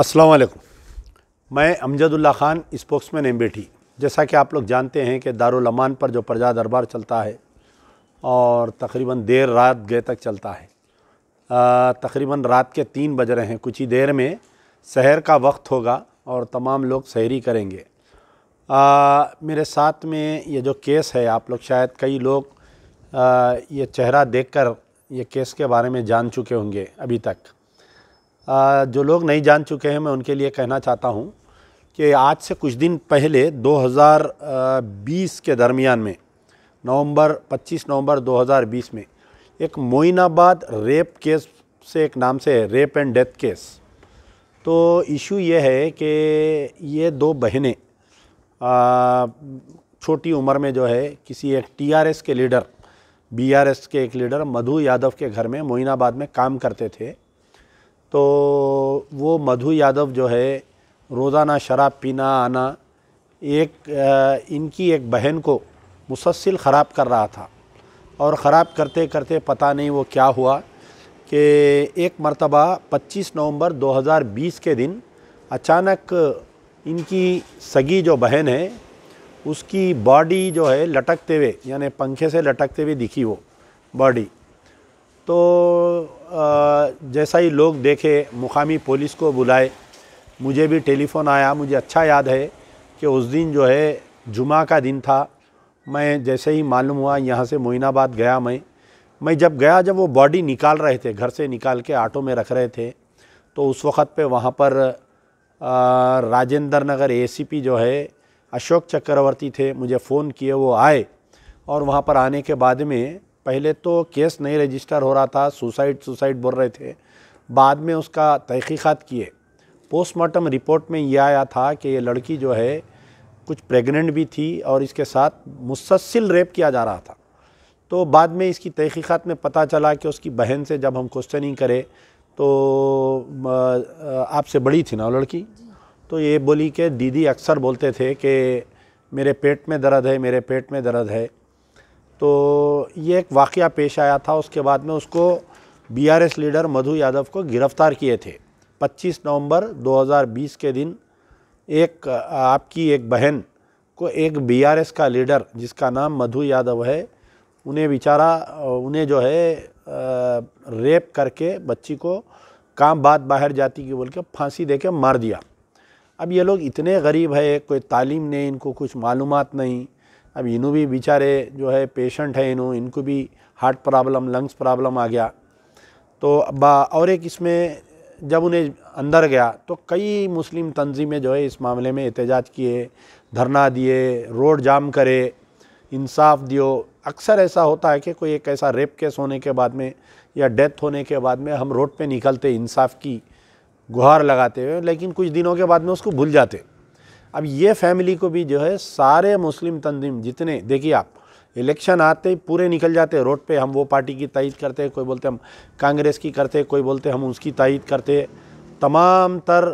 अस्सलाम वालेकुम मैं अमजदुल्ला ख़ान स्पोक्समैन एम बेटी जैसा कि आप लोग जानते हैं कि दारुलमान पर जो प्रजा दरबार चलता है और तकरीबन देर रात गए तक चलता है तकरीबन रात के तीन बज रहे हैं कुछ ही देर में शहर का वक्त होगा और तमाम लोग शहरी करेंगे आ, मेरे साथ में ये जो केस है आप लोग शायद कई लोग आ, ये चेहरा देखकर ये केस के बारे में जान चुके होंगे अभी तक जो लोग नहीं जान चुके हैं मैं उनके लिए कहना चाहता हूँ कि आज से कुछ दिन पहले 2020 के दरमियान में नवंबर 25 नवंबर 2020 में एक मोइनाबाद रेप केस से एक नाम से है रेप एंड डेथ केस तो इशू ये है कि ये दो बहनें छोटी उम्र में जो है किसी एक टीआरएस के लीडर बीआरएस के एक लीडर मधु यादव के घर में मोइनाबाद में काम करते थे तो वो मधु यादव जो है रोज़ाना शराब पीना आना एक इनकी एक बहन को मुसलसिल ख़राब कर रहा था और ख़राब करते करते पता नहीं वो क्या हुआ कि एक मरतबा 25 नवंबर 2020 के दिन अचानक इनकी सगी जो बहन है उसकी बॉडी जो है लटकते हुए यानी पंखे से लटकते हुए दिखी वो बॉडी तो जैसा ही लोग देखे मुकामी पुलिस को बुलाए मुझे भी टेलीफ़ोन आया मुझे अच्छा याद है कि उस दिन जो है जुमा का दिन था मैं जैसे ही मालूम हुआ यहाँ से मोइनाबाद गया मैं मैं जब गया जब वो बॉडी निकाल रहे थे घर से निकाल के आटो में रख रहे थे तो उस वक़्त पे वहाँ पर राजेंद्र नगर एसीपी जो है अशोक चक्रवर्ती थे मुझे फ़ोन किए वो आए और वहाँ पर आने के बाद में पहले तो केस नहीं रजिस्टर हो रहा था सुसाइड सुसाइड बोल रहे थे बाद में उसका तहकीक़ात किए पोस्टमार्टम रिपोर्ट में यह आया था कि ये लड़की जो है कुछ प्रेग्नेंट भी थी और इसके साथ मुसलसिल रेप किया जा रहा था तो बाद में इसकी तहकीक़ात में पता चला कि उसकी बहन से जब हम क्वेश्चनिंग करें तो आपसे बड़ी थी ना लड़की तो ये बोली कि दीदी अक्सर बोलते थे कि मेरे पेट में दर्द है मेरे पेट में दर्द है तो ये एक वाक़ पेश आया था उसके बाद में उसको बीआरएस लीडर मधु यादव को गिरफ़्तार किए थे 25 नवंबर 2020 के दिन एक आपकी एक बहन को एक बीआरएस का लीडर जिसका नाम मधु यादव है उन्हें बेचारा उन्हें जो है रेप करके बच्ची को काम बात बाहर जाती की बोल के फांसी दे के मार दिया अब ये लोग इतने गरीब है कोई तालीम नहीं इनको कुछ मालूम नहीं अब इनू भी बेचारे जो है पेशेंट है इन्हों इनको भी हार्ट प्रॉब्लम लंग्स प्रॉब्लम आ गया तो और एक इसमें जब उन्हें अंदर गया तो कई मुस्लिम तंजीमें जो है इस मामले में एहतजाज किए धरना दिए रोड जाम करे इंसाफ दियो अक्सर ऐसा होता है कि कोई एक ऐसा रेप केस होने के बाद में या डेथ होने के बाद में हम रोड पे निकलते इंसाफ की गुहार लगाते हुए लेकिन कुछ दिनों के बाद में उसको भूल जाते अब ये फैमिली को भी जो है सारे मुस्लिम तंजीम जितने देखिए आप इलेक्शन आते ही पूरे निकल जाते रोड पे हम वो पार्टी की तइद करते हैं कोई बोलते हम कांग्रेस की करते कोई बोलते हम उसकी तइद करते तमाम तर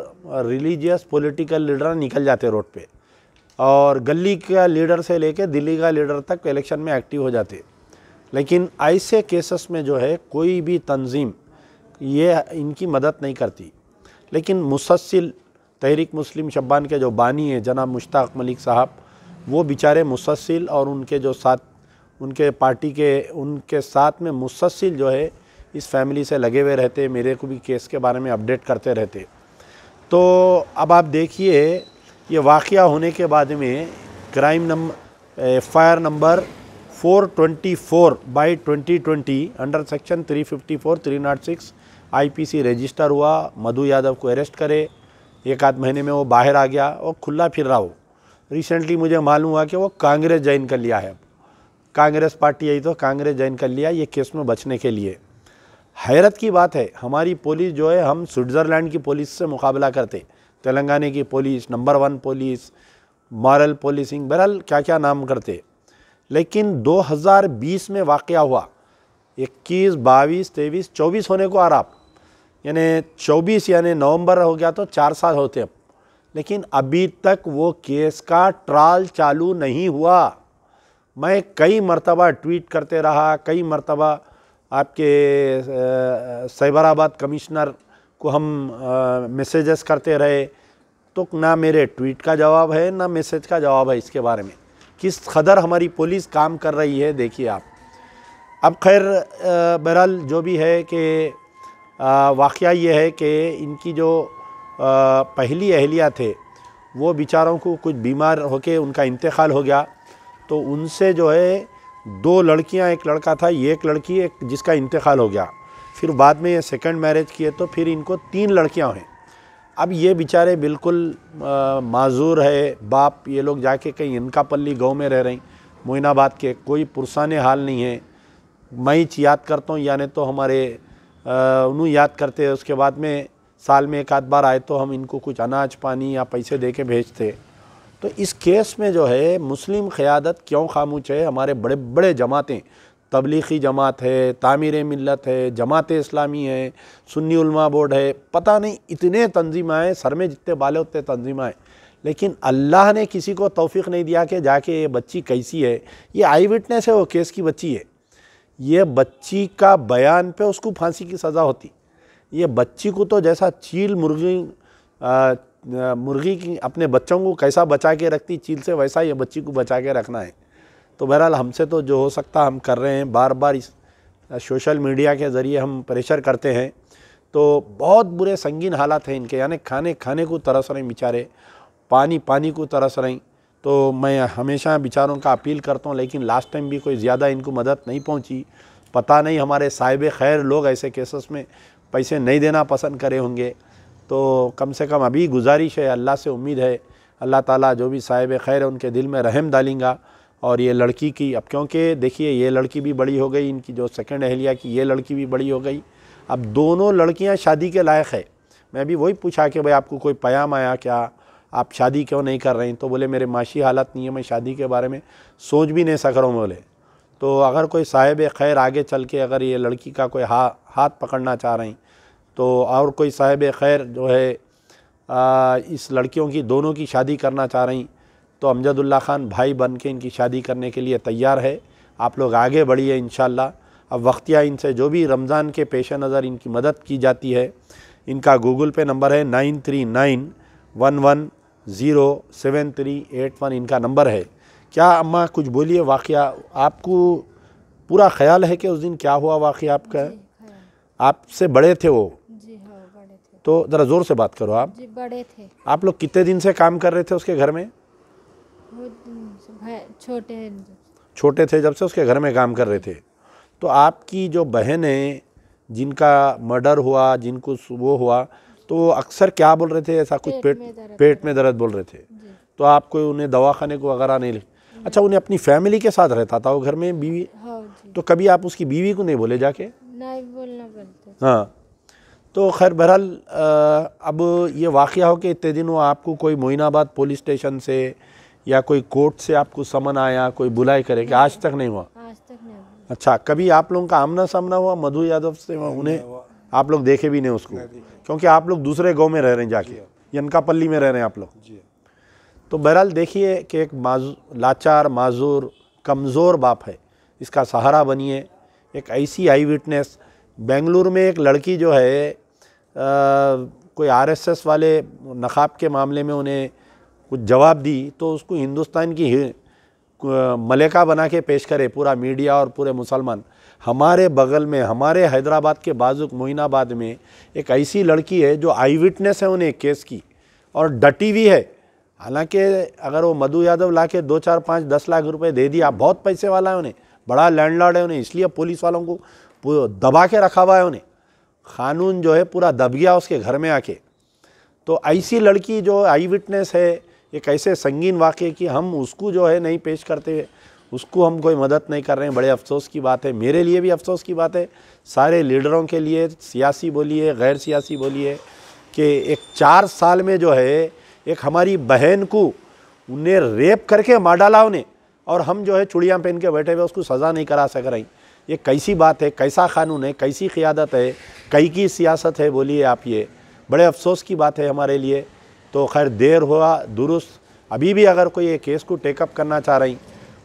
रिलीजियस पॉलिटिकल लीडर निकल जाते रोड पे और गली का लीडर से लेके दिल्ली का लीडर तक इलेक्शन में एक्टिव हो जाते लेकिन ऐसे केसेस में जो है कोई भी तंजीम ये इनकी मदद नहीं करती लेकिन मुसलसिल तहरीक मुस्लिम शब्बान के जो बानी है जनाब मुश्ताक मलिक साहब वो बेचारे मुसलसिल और उनके जो साथ उनके पार्टी के उनके साथ में मुसलसिल जो है इस फैमिली से लगे हुए रहते मेरे को भी केस के बारे में अपडेट करते रहते तो अब आप देखिए ये वाक़ होने के बाद में crime number F I R number 424 by 2020 under section 354 306 IPC register हुआ मधु यादव को अरेस्ट करे एक आध महीने में वो बाहर आ गया और खुला फिर रहा हो रिसेंटली मुझे मालूम हुआ कि वो कांग्रेस ज्वाइन कर लिया है कांग्रेस पार्टी आई तो कांग्रेस ज्वाइन कर लिया ये केस में बचने के लिए हैरत की बात है हमारी पुलिस जो है हम स्विट्ज़रलैंड की पुलिस से मुकाबला करते तेलंगाना की police number one police moral policing बहरहाल क्या क्या नाम करते लेकिन 2020 में वाक़ हुआ इक्कीस बाईस तेईस चौबीस होने को रहा यानी चौबीस यानी नवंबर हो गया तो चार साल होते अब लेकिन अभी तक वो केस का ट्रायल चालू नहीं हुआ मैं कई मरतबा ट्वीट करते रहा कई मरतबा आपके सैबराबाद कमिश्नर को हम मैसेजेस करते रहे तो ना मेरे ट्वीट का जवाब है ना मैसेज का जवाब है इसके बारे में किस कदर हमारी पुलिस काम कर रही है देखिए आप अब खैर बहरहाल जो भी है कि वाक़ ये है कि इनकी जो पहली अहलिया थे वो बेचारों को कुछ बीमार होके उनका इंतकाल हो गया तो उनसे जो है दो लड़कियां एक लड़का था ये एक लड़की एक जिसका इंतकाल हो गया फिर बाद में ये सेकंड मैरिज किए तो फिर इनको तीन लड़कियां हैं अब ये बेचारे बिल्कुल माजूर है बाप ये लोग जाके कहीं इनका पल्ली गाँव में रह रही मोइनाबाद के कोई पुरसान हाल नहीं है मैं याद करता हूँ यानी तो हमारे उन्हें याद करते उसके बाद में साल में एक आध बार आए तो हम इनको कुछ अनाज पानी या पैसे दे के भेजते तो इस केस में जो है मुस्लिम क़्यादत क्यों खामोश है हमारे बड़े बड़े जमातें तबलीगी जमात है तामीर मिलत है जमात इस्लामी है सुन्नी उलमा बोर्ड है पता नहीं इतने तंजीमाएँ सर में जितने बाले उतने तंजीमाएँ लेकिन अल्लाह ने किसी को तोफ़ी नहीं दिया कि जाके ये बच्ची कैसी है ये आई विटनेस है वो केस की बच्ची है ये बच्ची का बयान पे उसको फांसी की सज़ा होती ये बच्ची को तो जैसा चील मुर्गी मुर्गी की अपने बच्चों को कैसा बचा के रखती चील से वैसा ये बच्ची को बचा के रखना है तो बहरहाल हमसे तो जो हो सकता हम कर रहे हैं बार बार इस सोशल मीडिया के ज़रिए हम प्रेशर करते हैं तो बहुत बुरे संगीन हालात हैं इनके यानी खाने खाने को तरस रहे बेचारे पानी पानी को तरस रहीं तो मैं हमेशा बेचारों का अपील करता हूँ लेकिन लास्ट टाइम भी कोई ज़्यादा इनको मदद नहीं पहुँची पता नहीं हमारे साहिब खैर लोग ऐसे केसेस में पैसे नहीं देना पसंद करे होंगे तो कम से कम अभी गुजारिश है अल्लाह से उम्मीद है अल्लाह ताला जो भी साहिब खैर है उनके दिल में रहम डालेंगा और ये लड़की की अब क्योंकि देखिए ये लड़की भी बड़ी हो गई इनकी जो सेकेंड अहलिया की ये लड़की भी बड़ी हो गई अब दोनों लड़कियाँ शादी के लायक है मैं भी वही पूछा कि भाई आपको कोई प्याम आया क्या आप शादी क्यों नहीं कर रहे हैं तो बोले मेरे माशी हालत नहीं है मैं शादी के बारे में सोच भी नहीं सक रहा हूँ बोले तो अगर कोई साहिब खैर आगे चल के अगर ये लड़की का कोई हा हाथ पकड़ना चाह रहे हैं तो और कोई साहिब खैर जो है आ, इस लड़कियों की दोनों की शादी करना चाह रही तो अमजदुल्ला ख़ान भाई बन के इनकी शादी करने के लिए तैयार है आप लोग आगे बढ़िए इन अब वक्तिया इनसे जो भी रमज़ान के पेश नज़र इनकी मदद की जाती है इनका गूगल पे नंबर है nine three nine one one zero seven three eight one इनका नंबर है क्या अम्मा कुछ बोलिए वाक़ आपको पूरा ख्याल है कि उस दिन क्या हुआ वाक़ आपका आपसे बड़े थे वो हाँ, तो ज़रा ज़ोर से बात करो आप जी बड़े थे आप लोग कितने दिन से काम कर रहे थे उसके घर में छोटे छोटे थे जब से उसके घर में काम कर रहे थे तो आपकी जो बहन है जिनका मर्डर हुआ जिनको वो हुआ तो अक्सर क्या बोल रहे थे ऐसा कुछ पेट पेट में दर्द बोल रहे थे तो आपको उन्हें दवा खाने को वगैरह हम्म। नहीं अच्छा उन्हें अपनी फैमिली के साथ रहता था वो घर में बीवी हाँ तो कभी आप उसकी बीवी को नहीं बोले जाके नहीं बोलना हाँ तो खैर बहरहाल अब ये वाक़ हो कि इतने दिनों आपको कोई मोइनाबाद पुलिस स्टेशन से या कोई कोर्ट से आपको समन आया कोई बुलाई करे कि आज तक नहीं हुआ आज तक नहीं अच्छा कभी आप लोगों का आमना सामना हुआ मधु यादव से उन्हें आप लोग देखे भी नहीं उसको क्योंकि आप लोग दूसरे गाँव में रह रहे हैं जाके हाँ। यनकापल्ली में रह रहे हैं आप लोग हाँ। तो बहरहाल देखिए कि एक लाचार माजूर कमज़ोर बाप है इसका सहारा बनिए एक ऐसी आई विटनेस बेंगलुरु में एक लड़की जो है आ, कोई आरएसएस वाले नकाब के मामले में उन्हें कुछ जवाब दी तो उसको हिंदुस्तान की मलेका बना के पेश करे पूरा मीडिया और पूरे मुसलमान हमारे बगल में हमारे हैदराबाद के बाजुक मोइनाबाद में एक ऐसी लड़की है जो आई विटनेस है उन्हें केस की और डटी हुई है हालांकि अगर वो मधु यादव ला के दो चार पाँच दस लाख रुपए दे दिया बहुत पैसे वाला है उन्हें बड़ा लैंडलॉर्ड है उन्हें इसलिए पुलिस वालों को दबा के रखा हुआ है उन्हें कानून जो है पूरा दब गया उसके घर में आके तो ऐसी लड़की जो आई विटनेस है एक ऐसे संगीन वाक्य कि हम उसको जो है नहीं पेश करते उसको हम कोई मदद नहीं कर रहे हैं बड़े अफसोस की बात है मेरे लिए भी अफसोस की बात है सारे लीडरों के लिए सियासी बोलिए गैर सियासी बोलिए कि एक चार साल में जो है एक हमारी बहन को उन्हें रेप करके मार डाला उन्हें और हम जो है चुड़ियाँ पहन के बैठे हुए उसको सज़ा नहीं करा सक रही ये कैसी बात है कैसा कानून है कैसी क़ियादत है कई की सियासत है बोलिए आप ये बड़े अफसोस की बात है हमारे लिए तो खैर देर हुआ दुरुस्त अभी भी अगर कोई ये केस को टेकअप करना चाह रही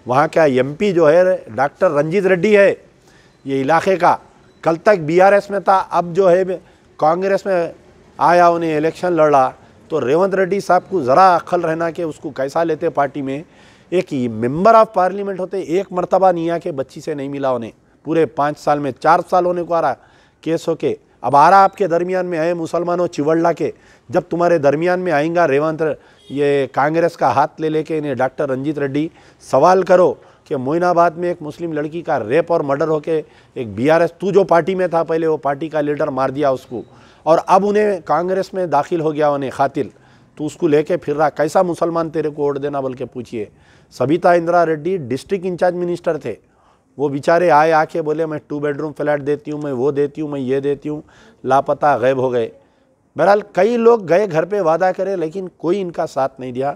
वहाँ क्या एमपी जो है डॉक्टर रंजीत रेड्डी है ये इलाके का कल तक बीआरएस में था अब जो है कांग्रेस में आया उन्हें इलेक्शन लड़ा तो रेवंत रेड्डी साहब को ज़रा अक्ल रहना कि उसको कैसा लेते पार्टी में एक मेंबर ऑफ पार्लियामेंट होते एक मरतबा नहीं आके बच्ची से नहीं मिला उन्हें पूरे पाँच साल में चार साल होने को आ रहा केस होके अब आरा आपके दरमियान में है मुसलमानों चिवड़ला के जब तुम्हारे दरमियान में आएंगा रेवंत ये कांग्रेस का हाथ ले लेके इन्हें डॉक्टर रंजीत रेड्डी सवाल करो कि मोइनाबाद में एक मुस्लिम लड़की का रेप और मर्डर होके एक बीआरएस तू जो पार्टी में था पहले वो पार्टी का लीडर मार दिया उसको और अब उन्हें कांग्रेस में दाखिल हो गया उन्हें खातिल तो उसको लेके फिर रहा कैसा मुसलमान तेरे को वोट देना बल्कि पूछिए Sabita Indira Reddy district incharge minister थे वो बेचारे आए आके बोले मैं टू बेडरूम फ्लैट देती हूँ मैं वो देती हूँ मैं ये देती हूँ लापता गायब हो गए बहरहाल कई लोग गए घर पे वादा करे लेकिन कोई इनका साथ नहीं दिया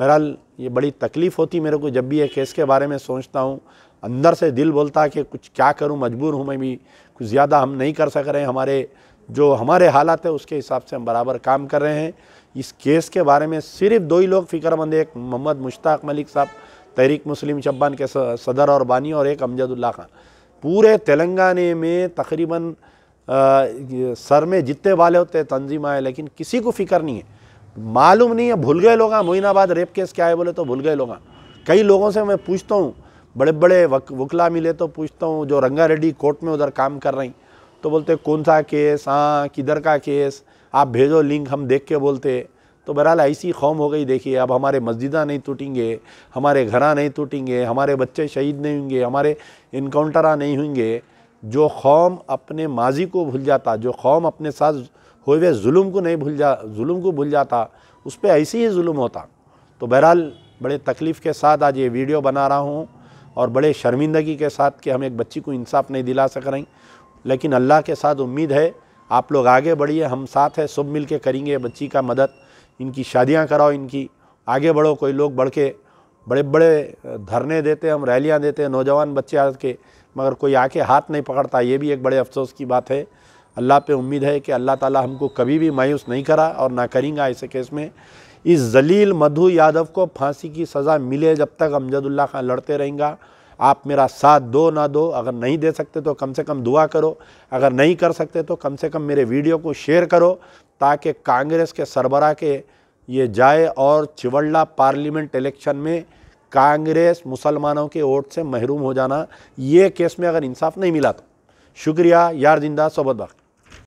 बहरहाल ये बड़ी तकलीफ़ होती मेरे को जब भी ये केस के बारे में सोचता हूँ अंदर से दिल बोलता कि कुछ क्या करूँ मजबूर हूँ मैं भी कुछ ज़्यादा हम नहीं कर सक रहे हमारे जो हमारे हालात है उसके हिसाब से हम बराबर काम कर रहे हैं इस केस के बारे में सिर्फ दो ही लोग फिक्रमंद एक मोहम्मद मुश्ताक मलिक साहब तहरीक मुस्लिम शब्बान के सदर और बानी और एक अमजदुल्ला खान पूरे तेलंगाने में तकरीबन सर में जितने वाले होते हैं तंजीम आए लेकिन किसी को फिक्र नहीं है मालूम नहीं है भूल गए लोग हाँ, मोइनाबाद रेप केस क्या है बोले तो भूल गए लोग हाँ। कई लोगों से मैं पूछता हूँ बड़े बड़े वक, वकला मिले तो पूछता हूँ जो रंगा रेड्डी कोर्ट में उधर काम कर रही तो बोलते कौन सा केस हाँ किधर का केस आप भेजो लिंक हम देख के बोलते तो बहरहाल ऐसी कौम हो गई देखिए अब हमारे मस्जिदा नहीं टूटेंगे हमारे घरा नहीं टूटेंगे हमारे बच्चे शहीद नहीं होंगे हमारे इनकाउंटरा नहीं होंगे जो कौम अपने माजी को भूल जाता जो कौम अपने साथ हुए हुए म को नहीं भूल जा जुल्म को भूल जाता उस पर ऐसे ही म होता तो बहरहाल बड़े तकलीफ़ के साथ आज ये वीडियो बना रहा हूँ और बड़े शर्मिंदगी के साथ कि हम एक बच्ची को इंसाफ नहीं दिला सक रही लेकिन अल्लाह के साथ उम्मीद है आप लोग आगे बढ़िए हम साथ हैं सब मिल के करेंगे बच्ची का मदद इनकी शादियां कराओ इनकी आगे बढ़ो कोई लोग बढ़ के बड़े बड़े धरने देते हम रैलियां देते हैं नौजवान बच्चे आके मगर कोई आके हाथ नहीं पकड़ता ये भी एक बड़े अफसोस की बात है अल्लाह पे उम्मीद है कि अल्लाह ताला हमको कभी भी मायूस नहीं करा और ना करेंगे ऐसे केस में इस जलील मधु यादव को फांसी की सज़ा मिले जब तक अमजदुल्ला खान लड़ते रहेंगे आप मेरा साथ दो ना दो अगर नहीं दे सकते तो कम से कम दुआ करो अगर नहीं कर सकते तो कम से कम मेरे वीडियो को शेयर करो ताकि कांग्रेस के सरबरा के ये जाए और चिवड़ला पार्लियामेंट इलेक्शन में कांग्रेस मुसलमानों के वोट से महरूम हो जाना ये केस में अगर इंसाफ नहीं मिला तो शुक्रिया यार जिंदा सोबत बाकी